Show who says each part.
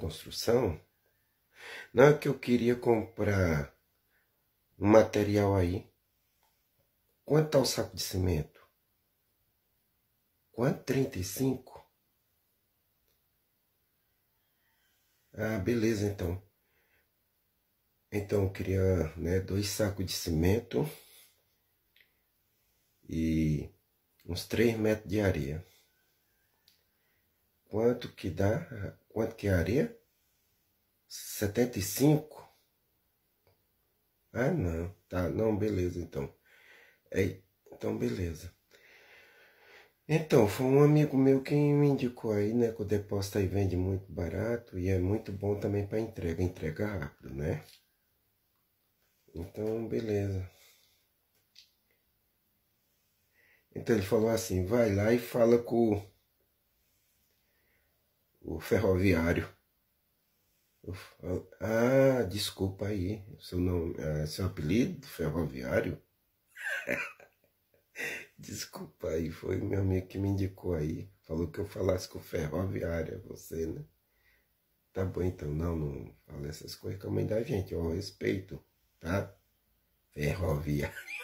Speaker 1: construção, não é que eu queria comprar um material aí. Quanto tá o saco de cimento? Quanto? 35? Ah, beleza então. Então eu queria né, dois sacos de cimento e uns 3 metros de areia. Quanto que dá? Quanto que é a areia? 75? Ah, não. Tá, não, beleza, então. É, então, beleza. Então, foi um amigo meu que me indicou aí, né? Que o depósito aí vende muito barato e é muito bom também para entrega. Entrega rápido, né? Então, beleza. Então ele falou assim, vai lá e fala com o ferroviário. Ah, desculpa aí, seu, nome, é, seu apelido ferroviário? desculpa aí, foi meu amigo que me indicou aí. Falou que eu falasse com ferroviário, é você, né? Tá bom então, não, não fale essas coisas com a mãe da gente, eu respeito, tá? Ferroviário.